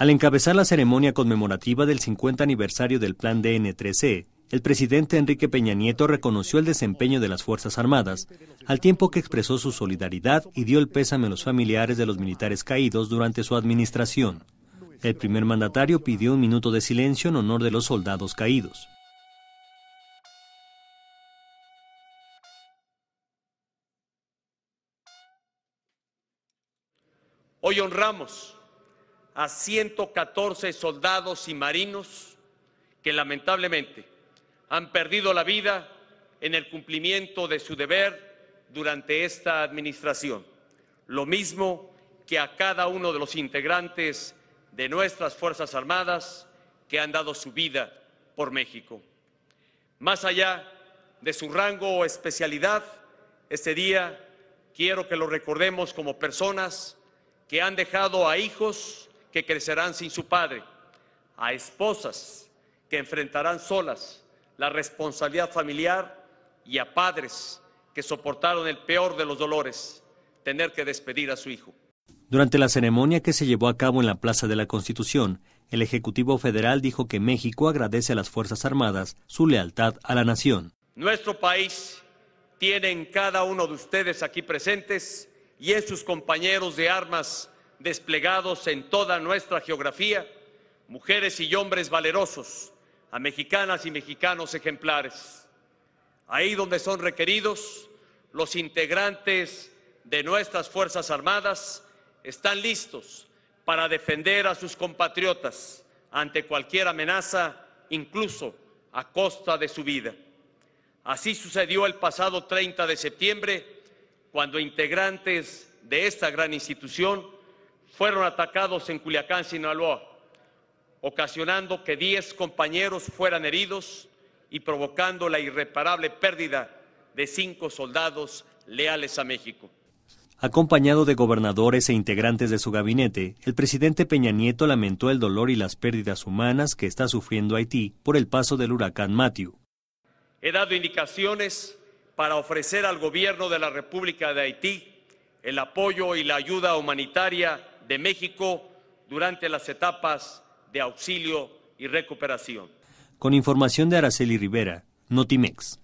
Al encabezar la ceremonia conmemorativa del 50 aniversario del Plan dn c el presidente Enrique Peña Nieto reconoció el desempeño de las Fuerzas Armadas, al tiempo que expresó su solidaridad y dio el pésame a los familiares de los militares caídos durante su administración. El primer mandatario pidió un minuto de silencio en honor de los soldados caídos. Hoy honramos a 114 soldados y marinos que lamentablemente han perdido la vida en el cumplimiento de su deber durante esta administración, lo mismo que a cada uno de los integrantes de nuestras Fuerzas Armadas que han dado su vida por México. Más allá de su rango o especialidad, este día quiero que lo recordemos como personas que han dejado a hijos, que crecerán sin su padre, a esposas que enfrentarán solas la responsabilidad familiar y a padres que soportaron el peor de los dolores, tener que despedir a su hijo. Durante la ceremonia que se llevó a cabo en la Plaza de la Constitución, el Ejecutivo Federal dijo que México agradece a las Fuerzas Armadas su lealtad a la nación. Nuestro país tiene en cada uno de ustedes aquí presentes y en sus compañeros de armas desplegados en toda nuestra geografía, mujeres y hombres valerosos, a mexicanas y mexicanos ejemplares. Ahí donde son requeridos, los integrantes de nuestras Fuerzas Armadas están listos para defender a sus compatriotas ante cualquier amenaza, incluso a costa de su vida. Así sucedió el pasado 30 de septiembre, cuando integrantes de esta gran institución fueron atacados en Culiacán, Sinaloa, ocasionando que 10 compañeros fueran heridos y provocando la irreparable pérdida de cinco soldados leales a México. Acompañado de gobernadores e integrantes de su gabinete, el presidente Peña Nieto lamentó el dolor y las pérdidas humanas que está sufriendo Haití por el paso del huracán Matthew. He dado indicaciones para ofrecer al gobierno de la República de Haití el apoyo y la ayuda humanitaria de México durante las etapas de auxilio y recuperación. Con información de Araceli Rivera, Notimex.